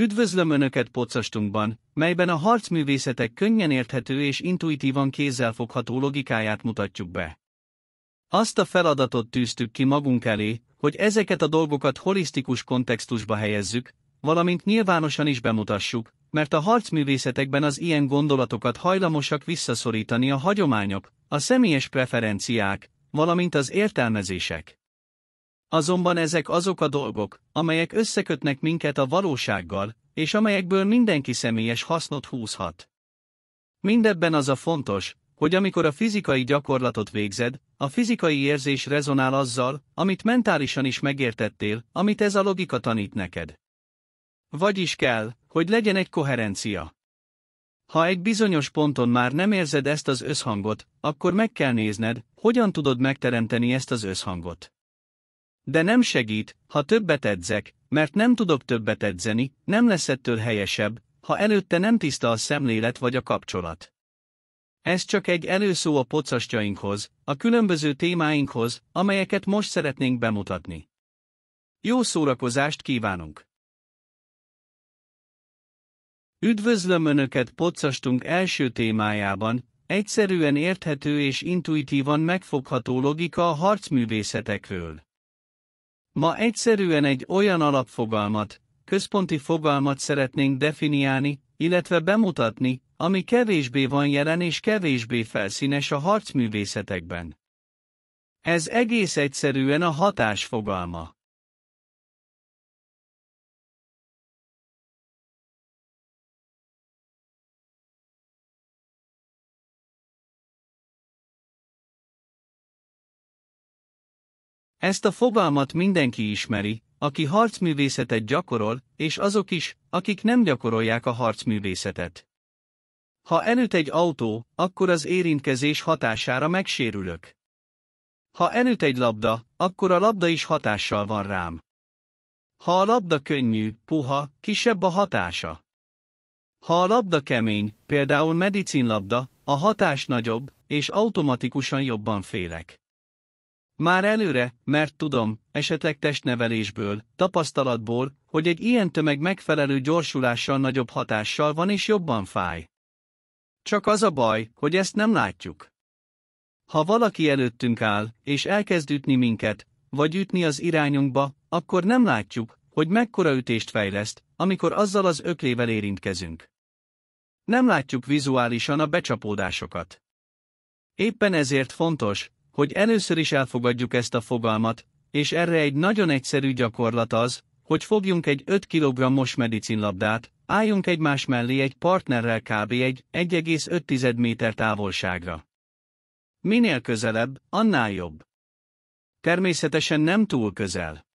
Üdvözlöm Önöket podcastunkban, melyben a harcművészetek könnyen érthető és intuitívan kézzelfogható logikáját mutatjuk be. Azt a feladatot tűztük ki magunk elé, hogy ezeket a dolgokat holisztikus kontextusba helyezzük, valamint nyilvánosan is bemutassuk, mert a harcművészetekben az ilyen gondolatokat hajlamosak visszaszorítani a hagyományok, a személyes preferenciák, valamint az értelmezések. Azonban ezek azok a dolgok, amelyek összekötnek minket a valósággal, és amelyekből mindenki személyes hasznot húzhat. Mindebben az a fontos, hogy amikor a fizikai gyakorlatot végzed, a fizikai érzés rezonál azzal, amit mentálisan is megértettél, amit ez a logika tanít neked. Vagyis kell, hogy legyen egy koherencia. Ha egy bizonyos ponton már nem érzed ezt az összhangot, akkor meg kell nézned, hogyan tudod megteremteni ezt az összhangot. De nem segít, ha többet edzek, mert nem tudok többet edzeni, nem lesz ettől helyesebb, ha előtte nem tiszta a szemlélet vagy a kapcsolat. Ez csak egy előszó a pocastjainkhoz, a különböző témáinkhoz, amelyeket most szeretnénk bemutatni. Jó szórakozást kívánunk! Üdvözlöm Önöket pocastunk első témájában, egyszerűen érthető és intuitívan megfogható logika a harcművészetekről. Ma egyszerűen egy olyan alapfogalmat, központi fogalmat szeretnénk definiálni, illetve bemutatni, ami kevésbé van jelen és kevésbé felszínes a harcművészetekben. Ez egész egyszerűen a hatás fogalma. Ezt a fogalmat mindenki ismeri, aki harcművészetet gyakorol, és azok is, akik nem gyakorolják a harcművészetet. Ha elüt egy autó, akkor az érintkezés hatására megsérülök. Ha elüt egy labda, akkor a labda is hatással van rám. Ha a labda könnyű, puha, kisebb a hatása. Ha a labda kemény, például medicinlabda, a hatás nagyobb, és automatikusan jobban félek. Már előre, mert tudom, esetleg testnevelésből, tapasztalatból, hogy egy ilyen tömeg megfelelő gyorsulással nagyobb hatással van és jobban fáj. Csak az a baj, hogy ezt nem látjuk. Ha valaki előttünk áll, és elkezd ütni minket, vagy ütni az irányunkba, akkor nem látjuk, hogy mekkora ütést fejleszt, amikor azzal az öklével érintkezünk. Nem látjuk vizuálisan a becsapódásokat. Éppen ezért fontos, hogy először is elfogadjuk ezt a fogalmat, és erre egy nagyon egyszerű gyakorlat az, hogy fogjunk egy 5 kg-os medicinlabdát, álljunk egymás mellé egy partnerrel kb. egy 1,5 méter távolságra. Minél közelebb, annál jobb. Természetesen nem túl közel.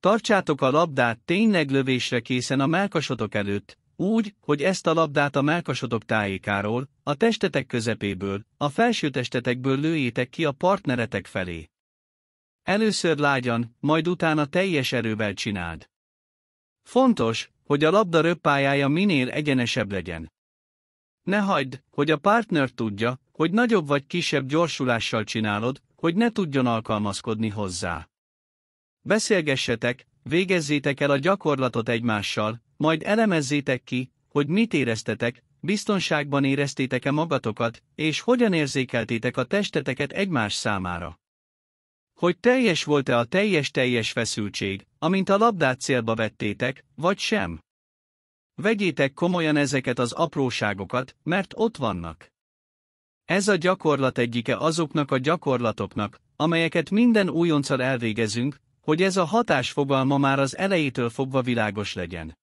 Tartsátok a labdát tényleg lövésre készen a melkasotok előtt, úgy, hogy ezt a labdát a melkasodok tájékáról, a testetek közepéből, a felső testetekből lőjétek ki a partneretek felé. Először lágyan, majd utána teljes erővel csináld. Fontos, hogy a labda röppájája minél egyenesebb legyen. Ne hagyd, hogy a partner tudja, hogy nagyobb vagy kisebb gyorsulással csinálod, hogy ne tudjon alkalmazkodni hozzá. Beszélgessetek, végezzétek el a gyakorlatot egymással, majd elemezzétek ki, hogy mit éreztetek, biztonságban éreztétek-e magatokat, és hogyan érzékeltétek a testeteket egymás számára. Hogy teljes volt-e a teljes-teljes feszültség, amint a labdát célba vettétek, vagy sem. Vegyétek komolyan ezeket az apróságokat, mert ott vannak. Ez a gyakorlat egyike azoknak a gyakorlatoknak, amelyeket minden újoncal elvégezünk, hogy ez a hatás fogalma már az elejétől fogva világos legyen.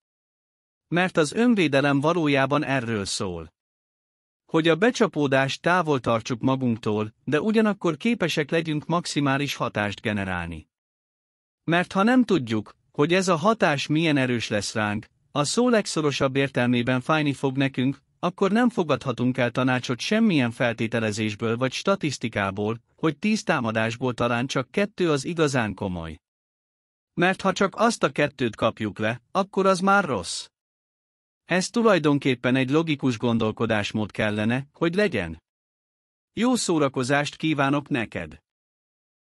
Mert az önvédelem valójában erről szól. Hogy a becsapódást távol tartsuk magunktól, de ugyanakkor képesek legyünk maximális hatást generálni. Mert ha nem tudjuk, hogy ez a hatás milyen erős lesz ránk, a szó legszorosabb értelmében fájni fog nekünk, akkor nem fogadhatunk el tanácsot semmilyen feltételezésből vagy statisztikából, hogy tíz támadásból talán csak kettő az igazán komoly. Mert ha csak azt a kettőt kapjuk le, akkor az már rossz. Ez tulajdonképpen egy logikus gondolkodásmód kellene, hogy legyen. Jó szórakozást kívánok neked!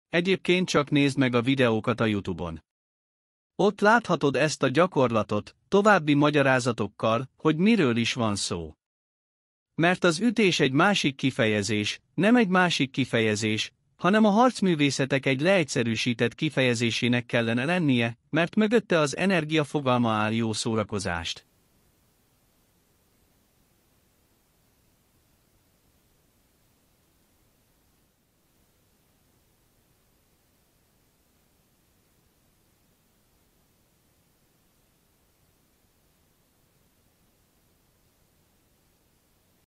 Egyébként csak nézd meg a videókat a Youtube-on. Ott láthatod ezt a gyakorlatot, további magyarázatokkal, hogy miről is van szó. Mert az ütés egy másik kifejezés, nem egy másik kifejezés, hanem a harcművészetek egy leegyszerűsített kifejezésének kellene lennie, mert mögötte az energia fogalma áll jó szórakozást.